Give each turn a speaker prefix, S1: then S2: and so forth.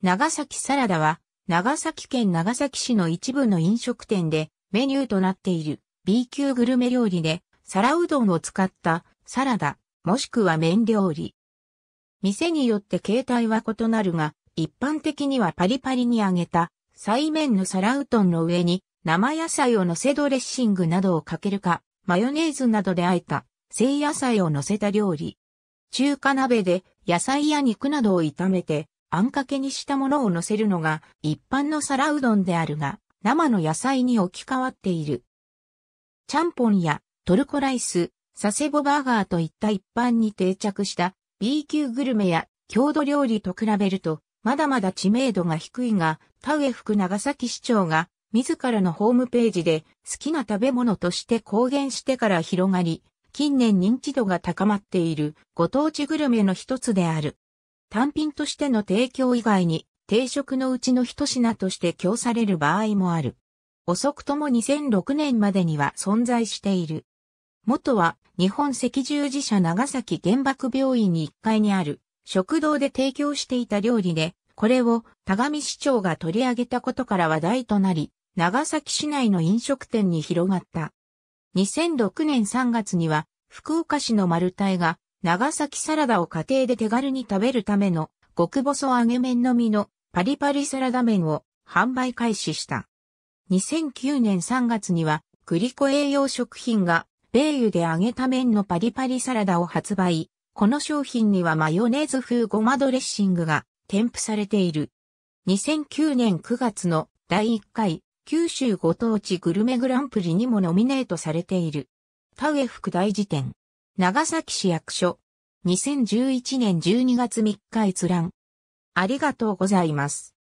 S1: 長
S2: 崎サラダは、長崎県長崎市の一部の飲食店でメニューとなっている B 級グルメ料理で、皿うどんを使ったサラダ、もしくは麺料理。店によって形態は異なるが、一般的にはパリパリに揚げた、菜麺の皿うどんの上に生野菜を乗せドレッシングなどをかけるか、マヨネーズなどで和えた生野菜を乗せた料理。中華鍋で野菜や肉などを炒めて、あんかけにしたものを乗せるのが一般の皿うどんであるが、生の野菜に置き換わっている。ちゃんぽんやトルコライス、サセボバーガーといった一般に定着した B 級グルメや郷土料理と比べると、まだまだ知名度が低いが、田植福長崎市長が自らのホームページで好きな食べ物として公言してから広がり、近年認知度が高まっているご当地グルメの一つである。単品としての提供以外に定食のうちの一品として供される場合もある。遅くとも2006年までには存在している。元は日本赤十字社長崎原爆病院に1階にある食堂で提供していた料理で、これを田上市長が取り上げたことから話題となり、長崎市内の飲食店に広がった。2006年3月には福岡市の丸太が長崎サラダを家庭で手軽に食べるための極細揚げ麺のみのパリパリサラダ麺を販売開始した。2009年3月にはグリコ栄養食品が米油で揚げた麺のパリパリサラダを発売。この商品にはマヨネーズ風ごまドレッシングが添付されている。2009年9月の第1回九州ご当地グルメグランプリにもノミネートされている。田植副大辞典。長崎市役所。2011年12月3日閲覧。ありがとうございま
S1: す。